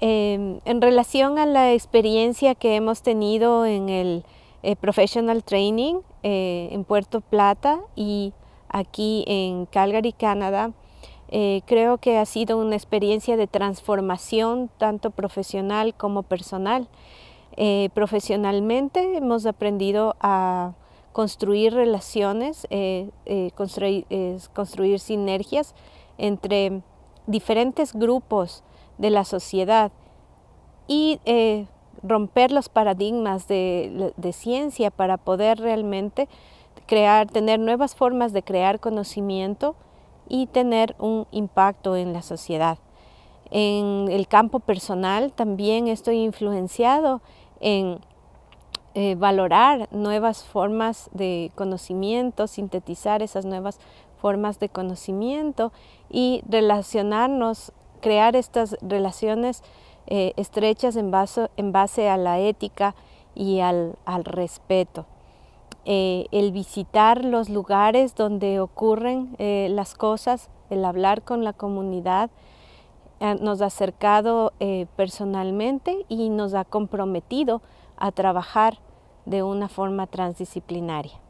Em, en relación a la experiencia que hemos tenido en el eh, Professional Training eh, en Puerto Plata y aquí en Calgary, Canadá, eh, creo que ha sido una experiencia de transformación tanto profesional como personal. profesionalmente hemos aprendido a construir relaciones, construir sinergias entre diferentes grupos de la sociedad y eh, romper los paradigmas de, ciencia para poder realmente crear, tener nuevas formas de crear conocimiento y tener un impacto en la sociedad. En el campo personal también estoy influenciado en eh, valorar nuevas formas de conocimiento, sintetizar esas nuevas formas de conocimiento y relacionarnos crear estas relaciones eh, estrechas en, en, base a la ética y al, respeto. Eh, el visitar los lugares donde ocurren eh, las cosas, el hablar con la comunidad, nos ha acercado personalmente y nos ha comprometido a trabajar de una forma transdisciplinaria.